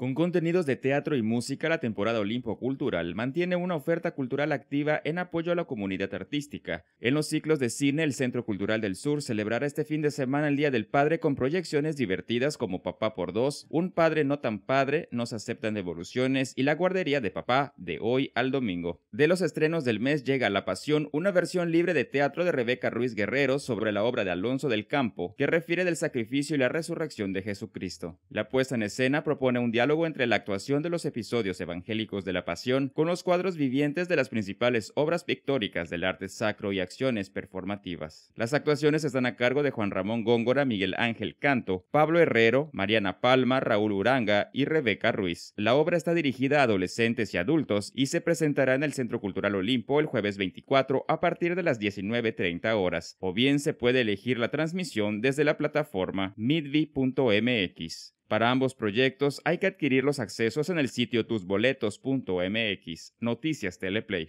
Con contenidos de teatro y música, la temporada Olimpo Cultural mantiene una oferta cultural activa en apoyo a la comunidad artística. En los ciclos de cine, el Centro Cultural del Sur celebrará este fin de semana el Día del Padre con proyecciones divertidas como Papá por dos, Un Padre no tan padre, Nos aceptan devoluciones y La guardería de papá de hoy al domingo. De los estrenos del mes llega La Pasión, una versión libre de teatro de Rebeca Ruiz Guerrero sobre la obra de Alonso del Campo, que refiere del sacrificio y la resurrección de Jesucristo. La puesta en escena propone un diálogo entre la actuación de los episodios evangélicos de la Pasión con los cuadros vivientes de las principales obras pictóricas del arte sacro y acciones performativas. Las actuaciones están a cargo de Juan Ramón Góngora, Miguel Ángel Canto, Pablo Herrero, Mariana Palma, Raúl Uranga y Rebeca Ruiz. La obra está dirigida a adolescentes y adultos y se presentará en el Centro Cultural Olimpo el jueves 24 a partir de las 19.30 horas, o bien se puede elegir la transmisión desde la plataforma midvi.mx. Para ambos proyectos hay que adquirir los accesos en el sitio tusboletos.mx. Noticias Teleplay.